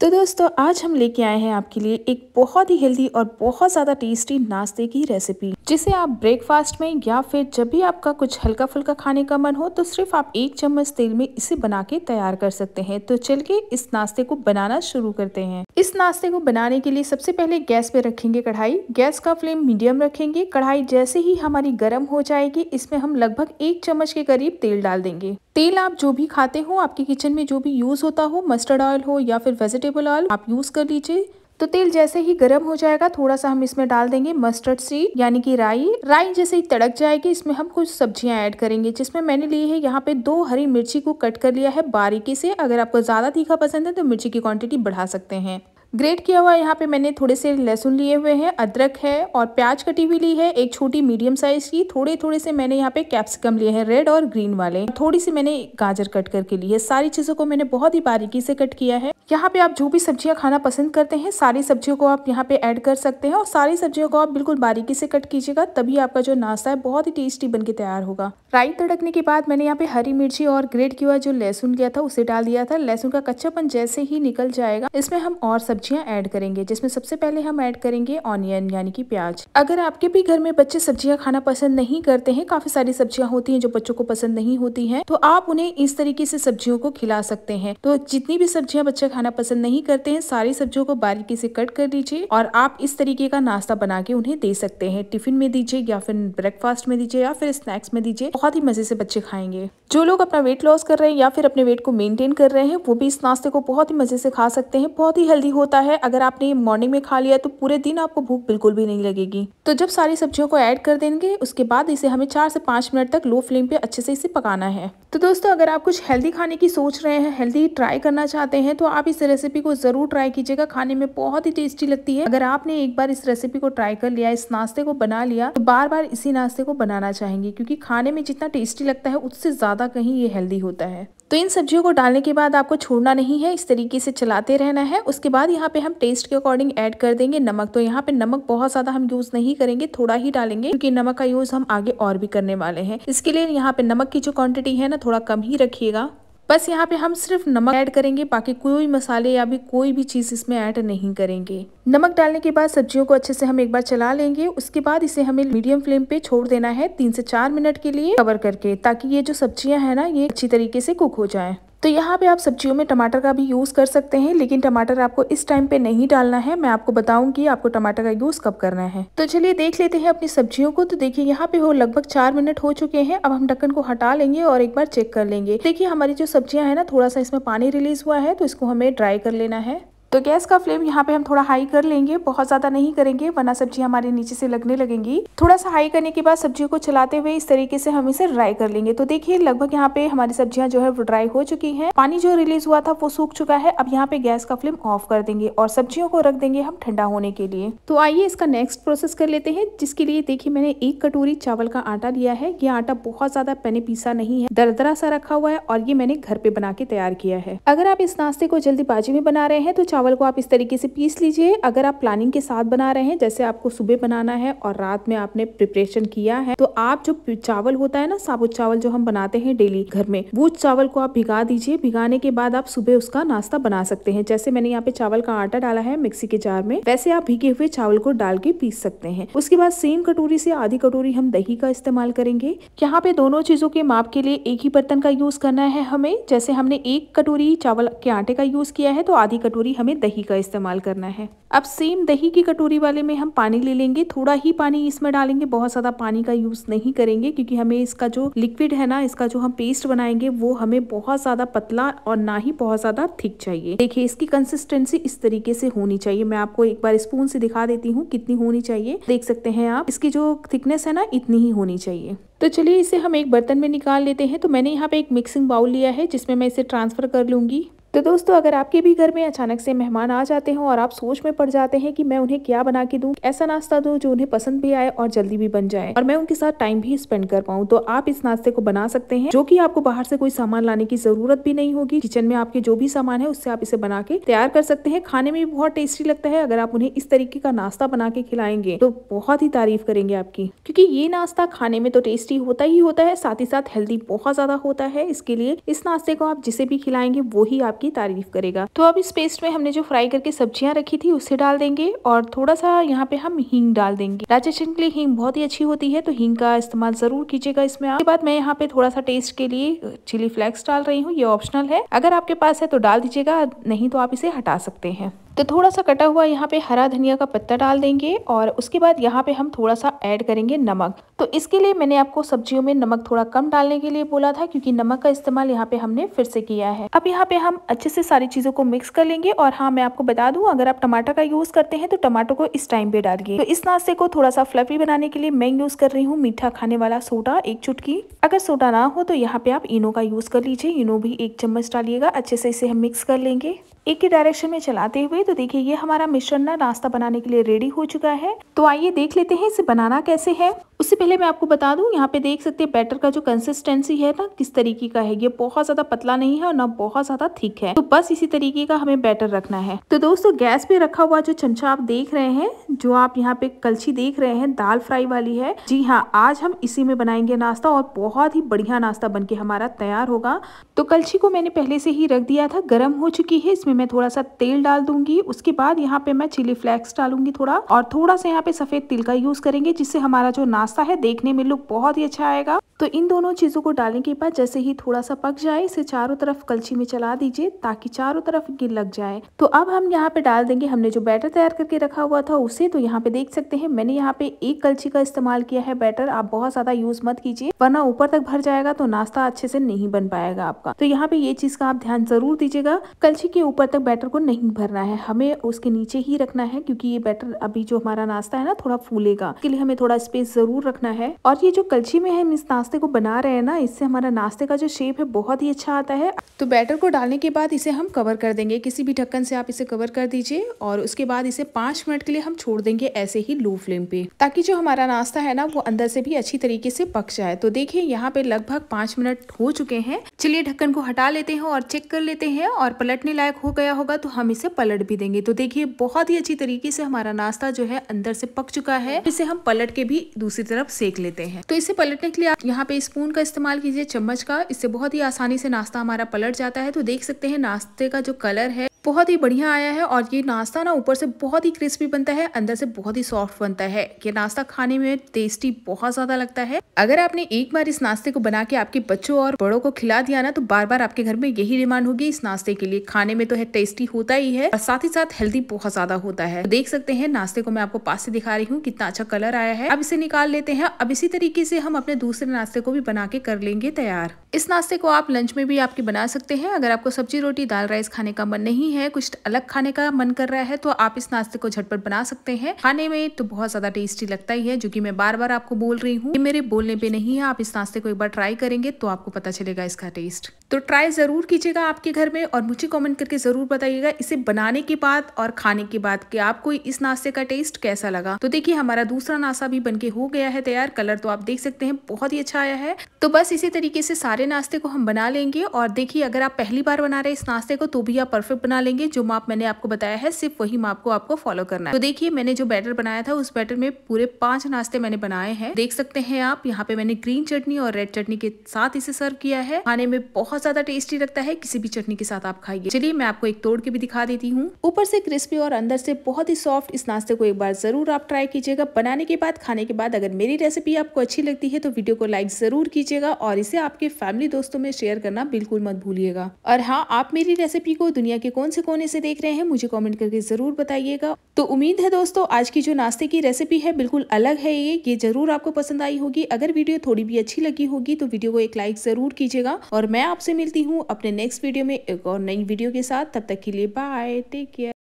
तो दोस्तों आज हम लेके आए हैं आपके लिए एक बहुत ही हेल्दी और बहुत ज़्यादा टेस्टी नाश्ते की रेसिपी जिसे आप ब्रेकफास्ट में या फिर जब भी आपका कुछ हल्का फुल्का खाने का मन हो तो सिर्फ आप एक चम्मच तेल में इसे बना के तैयार कर सकते हैं तो चल के इस नाश्ते को बनाना शुरू करते हैं इस नाश्ते को बनाने के लिए सबसे पहले गैस पे रखेंगे कढ़ाई गैस का फ्लेम मीडियम रखेंगे कढ़ाई जैसे ही हमारी गर्म हो जाएगी इसमें हम लगभग एक चम्मच के करीब तेल डाल देंगे तेल आप जो भी खाते हो आपके किचन में जो भी यूज होता हो मस्टर्ड ऑयल हो या फिर वेजिटेबल ऑयल आप यूज कर लीजिए तो तेल जैसे ही गर्म हो जाएगा थोड़ा सा हम इसमें डाल देंगे मस्टर्ड सीड यानी कि राई राई जैसे ही तड़क जाएगी इसमें हम कुछ सब्जियां ऐड करेंगे जिसमें मैंने लिए है यहाँ पे दो हरी मिर्ची को कट कर लिया है बारीकी से अगर आपको ज़्यादा तीखा पसंद है तो मिर्ची की क्वांटिटी बढ़ा सकते हैं ग्रेट किया हुआ यहाँ पे मैंने थोड़े से लहसुन लिए हुए हैं अदरक है और प्याज कटी हुई ली है एक छोटी मीडियम साइज की थोड़े थोड़े से मैंने यहाँ पे कैप्सिकम लिए हैं रेड और ग्रीन वाले थोड़ी सी मैंने गाजर कट करके ली है सारी चीज़ों को मैंने बहुत ही बारीकी से कट किया है यहाँ पे आप जो भी सब्जियां खाना पसंद करते हैं सारी सब्जियों को आप यहाँ पे ऐड कर सकते हैं और सारी सब्जियों को आप बिल्कुल बारीकी से कट कीजिएगा तभी आपका जो नाश्ता है बहुत ही टेस्टी बनके तैयार होगा राई तड़कने के बाद मैंने यहाँ पे हरी मिर्ची और ग्रेट किया जो लहसुन लिया था उसे डाल दिया था लहसुन का कच्चापन जैसे ही निकल जाएगा इसमें हम और सब्जी सब्जियां ऐड करेंगे जिसमें सबसे पहले हम ऐड करेंगे ऑनियन यानी कि प्याज अगर आपके भी घर में बच्चे सब्जियां खाना पसंद नहीं करते हैं काफी सारी सब्जियां होती हैं जो बच्चों को पसंद नहीं होती हैं तो आप उन्हें इस तरीके से सब्जियों को खिला सकते हैं तो जितनी भी सब्जियां बच्चे खाना पसंद नहीं करते हैं सारी सब्जियों को बारीकी से कट कर दीजिए और आप इस तरीके का नाश्ता बना के उन्हें दे सकते हैं टिफिन में दीजिए या फिर ब्रेकफास्ट में दीजिए या फिर स्नैक्स में दीजिए बहुत ही मजे से बच्चे खाएंगे जो लोग अपना वेट लॉस कर रहे हैं या फिर अपने वेट को मेनटेन कर रहे हैं वो भी इस नाश्ते को बहुत ही मजे से खा सकते हैं बहुत ही हेल्दी होता होता है अगर आपने ये मॉर्निंग में खा लिया तो पूरे दिन आपको भूख बिल्कुल भी नहीं लगेगी तो जब सारी सब्जियों को ऐड कर देंगे उसके बाद इसे हमें चार से पाँच मिनट तक लो फ्लेम पे अच्छे से इसे पकाना है तो दोस्तों अगर आप कुछ हेल्दी खाने की सोच रहे हैं हेल्दी ट्राई करना चाहते हैं तो आप इस रेसिपी को ज़रूर ट्राई कीजिएगा खाने में बहुत ही टेस्टी लगती है अगर आपने एक बार इस रेसिपी को ट्राई कर लिया इस नाश्ते को बना लिया तो बार बार इसी नाश्ते को बनाना चाहेंगे क्योंकि खाने में जितना टेस्टी लगता है उससे ज़्यादा कहीं ये हेल्दी होता है तो इन सब्जियों को डालने के बाद आपको छोड़ना नहीं है इस तरीके से चलाते रहना है उसके बाद यहाँ पे हम टेस्ट के अकॉर्डिंग ऐड कर देंगे नमक तो यहाँ पे नमक बहुत ज़्यादा हम यूज़ नहीं करेंगे थोड़ा ही डालेंगे क्योंकि नमक का यूज़ हम आगे और भी करने वाले हैं इसके लिए यहाँ पे नमक की जो क्वान्टिटी है ना थोड़ा कम ही रखिएगा बस यहाँ पे हम सिर्फ नमक ऐड करेंगे बाकी कोई मसाले या भी कोई भी चीज़ इसमें ऐड नहीं करेंगे नमक डालने के बाद सब्जियों को अच्छे से हम एक बार चला लेंगे उसके बाद इसे हमें मीडियम फ्लेम पे छोड़ देना है तीन से चार मिनट के लिए कवर करके ताकि ये जो सब्जियां हैं ना ये अच्छी तरीके से कुक हो जाए तो यहाँ पे आप सब्जियों में टमाटर का भी यूज़ कर सकते हैं लेकिन टमाटर आपको इस टाइम पे नहीं डालना है मैं आपको बताऊंगी आपको टमाटर का यूज़ कब करना है तो चलिए देख लेते हैं अपनी सब्जियों को तो देखिए यहाँ पे हो लगभग चार मिनट हो चुके हैं अब हम ढक्कन को हटा लेंगे और एक बार चेक कर लेंगे देखिए हमारी जो सब्जियां हैं ना थोड़ा सा इसमें पानी रिलीज हुआ है तो इसको हमें ड्राई कर लेना है तो गैस का फ्लेम यहाँ पे हम थोड़ा हाई कर लेंगे बहुत ज़्यादा नहीं करेंगे वरना सब्जी हमारे नीचे से लगने लगेंगी थोड़ा सा हाई करने के बाद सब्जियों को चलाते हुए इस तरीके से हम इसे ड्राई कर लेंगे तो देखिए लगभग यहाँ पे हमारी सब्जियां जो है वो ड्राई हो चुकी हैं पानी जो रिलीज हुआ था वो सूख चुका है अब यहाँ पे गैस का फ्लेम ऑफ कर देंगे और सब्जियों को रख देंगे हम ठंडा होने के लिए तो आइए इसका नेक्स्ट प्रोसेस कर लेते हैं जिसके लिए देखिए मैंने एक कटोरी चावल का आटा लिया है ये आटा बहुत ज्यादा पहने पीसा नहीं है दरदरा सा रखा हुआ है और ये मैंने घर पे बना के तैयार किया है अगर आप इस नाश्ते को बाजी में बना रहे हैं तो चावल को आप इस तरीके से पीस लीजिए अगर आप प्लानिंग के साथ बना रहे हैं जैसे आपको सुबह बनाना है और रात में आपने प्रिपरेशन किया है तो आप जो चावल होता है ना साबुत चावल जो हम बनाते हैं डेली घर में वो चावल को आप भिगा दीजिए भिगाने के बाद आप सुबह उसका नाश्ता बना सकते हैं जैसे मैंने यहाँ पे चावल का आटा डाला है मिक्सी के जार में वैसे आप भिगे हुए चावल को डाल के पीस सकते हैं उसके बाद सेम कटोरी से आधी कटोरी हम दही का इस्तेमाल करेंगे यहाँ पे दोनों चीजों के माप के लिए एक ही बर्तन का यूज करना है हमें जैसे हमने एक कटोरी चावल के आटे का यूज किया है तो आधी कटोरी हमें हमें दही का इस्तेमाल करना है अब सेम दही की कटोरी वाले में हम पानी ले लेंगे थोड़ा ही पानी इसमें डालेंगे बहुत ज़्यादा पानी का यूज़ नहीं करेंगे क्योंकि हमें इसका जो लिक्विड है ना इसका जो हम पेस्ट बनाएंगे वो हमें बहुत ज़्यादा पतला और ना ही बहुत ज़्यादा थिक चाहिए देखिए इसकी कंसिस्टेंसी इस तरीके से होनी चाहिए मैं आपको एक बार स्पून से दिखा देती हूँ कितनी होनी चाहिए देख सकते हैं आप इसकी जो थिकनेस है ना इतनी ही होनी चाहिए तो चलिए इसे हम एक बर्तन में निकाल लेते हैं तो मैंने यहाँ पे एक मिक्सिंग बाउल लिया है जिसमें मैं इसे ट्रांसफर कर लूंगी तो दोस्तों अगर आपके भी घर में अचानक से मेहमान आ जाते हैं और आप सोच में पड़ जाते हैं कि मैं उन्हें क्या बना के दूं ऐसा नाश्ता दूं जो उन्हें पसंद भी आए और जल्दी भी बन जाए और मैं उनके साथ टाइम भी स्पेंड कर पाऊं तो आप इस नाश्ते को बना सकते हैं जो कि आपको बाहर से कोई सामान लाने की जरूरत भी नहीं होगी किचन में आपके जो भी सामान है उससे आप इसे बना के तैयार कर सकते हैं खाने में भी बहुत टेस्टी लगता है अगर आप उन्हें इस तरीके का नाश्ता बना के खिलाएंगे तो बहुत ही तारीफ करेंगे आपकी क्योंकि ये नाश्ता खाने में तो टेस्टी होता ही होता है साथ ही साथ हेल्दी बहुत ज्यादा होता है इसके लिए इस नाश्ते को आप जिसे भी खिलाएंगे वो ही आप आपकी तारीफ करेगा तो अब इस पेस्ट में हमने जो फ्राई करके सब्जियां रखी थी उसे डाल देंगे और थोड़ा सा यहाँ पे हम हींग डाल देंगे राजस्थान के लिए हींग बहुत ही अच्छी होती है तो हींग का इस्तेमाल जरूर कीजिएगा इसमें उसके बाद मैं यहाँ पे थोड़ा सा टेस्ट के लिए चिली फ्लेक्स डाल रही हूँ ये ऑप्शनल है अगर आपके पास है तो डाल दीजिएगा नहीं तो आप इसे हटा सकते हैं तो थोड़ा सा कटा हुआ यहाँ पे हरा धनिया का पत्ता डाल देंगे और उसके बाद यहाँ पे हम थोड़ा सा ऐड करेंगे नमक तो इसके लिए मैंने आपको सब्जियों में नमक थोड़ा कम डालने के लिए बोला था क्योंकि नमक का इस्तेमाल यहाँ पे हमने फिर से किया है अब यहाँ पे हम अच्छे से सारी चीज़ों को मिक्स कर लेंगे और हाँ मैं आपको बता दू अगर आप टमाटर का यूज़ करते हैं तो टमाटो को इस टाइम पे डालिए तो इस नाश्ते को थोड़ा सा फ्लफी बनाने के लिए मैं यूज़ कर रही हूँ मीठा खाने वाला सोडा एक चुटकी अगर सोडा ना हो तो यहाँ पे आप इनो का यूज़ कर लीजिए इनो भी एक चम्मच डालिएगा अच्छे से इसे हम मिक्स कर लेंगे एक ही डायरेक्शन में चलाते हुए तो देखिए ये हमारा मिश्रण ना नाश्ता बनाने के लिए रेडी हो चुका है तो आइए देख लेते हैं इसे बनाना कैसे है उससे पहले मैं आपको बता दूं यहाँ पे देख सकते हैं बैटर का जो कंसिस्टेंसी है ना किस तरीके का है ये बहुत ज्यादा पतला नहीं है और ना बहुत ज्यादा थिक है तो बस इसी तरीके का हमें बैटर रखना है तो दोस्तों गैस पे रखा हुआ जो चमचा आप देख रहे हैं जो आप यहाँ पे कलछी देख रहे हैं दाल फ्राई वाली है जी हाँ आज हम इसी में बनाएंगे नाश्ता और बहुत ही बढ़िया नाश्ता बन हमारा तैयार होगा तो कलछी को मैंने पहले से ही रख दिया था गर्म हो चुकी है इसमें इसमें मैं थोड़ा सा तेल डाल दूंगी उसके बाद यहाँ पे मैं चिली फ्लेक्स डालूंगी थोड़ा और थोड़ा सा यहाँ पे सफेद तिल का यूज करेंगे जिससे हमारा जो नाश्ता है देखने में लुक बहुत ही अच्छा आएगा तो इन दोनों चीज़ों को डालने के बाद जैसे ही थोड़ा सा पक जाए इसे चारों तरफ कलछी में चला दीजिए ताकि चारों तरफ गिर लग जाए तो अब हम यहाँ पे डाल देंगे हमने जो बैटर तैयार करके रखा हुआ था उसे तो यहाँ पे देख सकते हैं मैंने यहाँ पे एक कलछी का इस्तेमाल किया है बैटर आप बहुत ज्यादा यूज मत कीजिए वरना ऊपर तक भर जाएगा तो नाश्ता अच्छे से नहीं बन पाएगा आपका तो यहाँ पे ये चीज का आप ध्यान जरूर दीजिएगा कलछी के ऊपर तक बैटर को नहीं भरना है हमें उसके नीचे ही रखना है क्योंकि ये बैटर अभी जो हमारा नाश्ता है ना थोड़ा फूलेगा इसके लिए हमें थोड़ा स्पेस जरूर रखना है और ये जो कलछी में है नाश्ते को बना रहे हैं ना इससे हमारा नाश्ते का जो शेप है बहुत ही अच्छा आता है तो बैटर को डालने के बाद इसे हम कवर कर देंगे किसी भी ढक्कन से आप इसे कवर कर दीजिए और उसके बाद इसे पाँच मिनट के लिए हम छोड़ देंगे ऐसे ही लो फ्लेम पे ताकि जो हमारा नाश्ता है ना वो अंदर से भी अच्छी तरीके से पक जाए तो देखिए यहाँ पे लगभग पाँच मिनट हो चुके हैं चलिए ढक्कन को हटा लेते हैं और चेक कर लेते हैं और पलटने लायक हो गया होगा तो हम इसे पलट भी देंगे तो देखिए बहुत ही अच्छी तरीके से हमारा नाश्ता जो है अंदर से पक चुका है इसे हम पलट के भी दूसरी तरफ सेक लेते हैं तो इसे पलटने के लिए आप यहाँ यहाँ पे स्पून का इस्तेमाल कीजिए चम्मच का इससे बहुत ही आसानी से नाश्ता हमारा पलट जाता है तो देख सकते हैं नाश्ते का जो कलर है बहुत ही बढ़िया आया है और ये नाश्ता ना ऊपर से बहुत ही क्रिस्पी बनता है अंदर से बहुत ही सॉफ्ट बनता है ये नाश्ता खाने में टेस्टी बहुत ज्यादा लगता है अगर आपने एक बार इस नाश्ते को बना के आपके बच्चों और बड़ों को खिला दिया ना तो बार बार आपके घर में यही डिमांड होगी इस नाश्ते के लिए खाने में तो है टेस्टी होता ही है और साथ ही साथ हेल्दी बहुत ज्यादा होता है तो देख सकते हैं नाश्ते को मैं आपको पास से दिखा रही हूँ कितना अच्छा कलर आया है अब इसे निकाल लेते हैं अब इसी तरीके से हम अपने दूसरे नाश्ते को भी बना के कर लेंगे तैयार इस नाश्ते को आप लंच में भी आपके बना सकते हैं अगर आपको सब्जी रोटी दाल राइस खाने का मन नहीं नहीं है कुछ अलग खाने का मन कर रहा है तो आप इस नाश्ते को झटपट बना सकते हैं खाने में तो बहुत ज्यादा टेस्टी लगता ही है जो की मैं बार बार आपको बोल रही हूँ मेरे बोलने पे नहीं है आप इस नाश्ते को एक बार ट्राई करेंगे तो आपको पता चलेगा इसका टेस्ट तो ट्राई जरूर कीजिएगा आपके घर में और मुझे कॉमेंट करके जरूर बताइएगा इसे बनाने के बाद और खाने के बाद की आपको इस नाश्ते का टेस्ट कैसा लगा तो देखिए हमारा दूसरा नाश्ता भी बनके हो गया है तैयार कलर तो आप देख सकते हैं बहुत ही अच्छा आया है तो बस इसी तरीके से सारे नाश्ते को हम बना लेंगे और देखिए अगर आप पहली बार बना रहे इस नाश्ते को तो भी आप परफेक्ट बना बना लेंगे जो माप मैंने आपको बताया है सिर्फ वही माप को आपको फॉलो करना है तो देखिए मैंने जो बैटर बनाया था उस बैटर में पूरे पांच नाश्ते मैंने बनाए हैं देख सकते हैं आप यहाँ पे मैंने ग्रीन चटनी और रेड चटनी के साथ इसे सर्व किया है खाने में बहुत ज्यादा टेस्टी लगता है किसी भी चटनी के साथ आप खाइए चलिए मैं आपको एक तोड़ के भी दिखा देती हूँ ऊपर से क्रिस्पी और अंदर से बहुत ही सॉफ्ट इस नाश्ते को एक बार जरूर आप ट्राई कीजिएगा बनाने के बाद खाने के बाद अगर मेरी रेसिपी आपको अच्छी लगती है तो वीडियो को लाइक जरूर कीजिएगा और इसे आपके फैमिली दोस्तों में शेयर करना बिल्कुल मत भूलिएगा और हाँ आप मेरी रेसिपी को दुनिया के कौन कौन से कोने से देख रहे हैं मुझे कॉमेंट करके ज़रूर बताइएगा तो उम्मीद है दोस्तों आज की जो नाश्ते की रेसिपी है बिल्कुल अलग है ये ये ज़रूर आपको पसंद आई होगी अगर वीडियो थोड़ी भी अच्छी लगी होगी तो वीडियो को एक लाइक ज़रूर कीजिएगा और मैं आपसे मिलती हूँ अपने नेक्स्ट वीडियो में एक और नई वीडियो के साथ तब तक के लिए बाय टेक केयर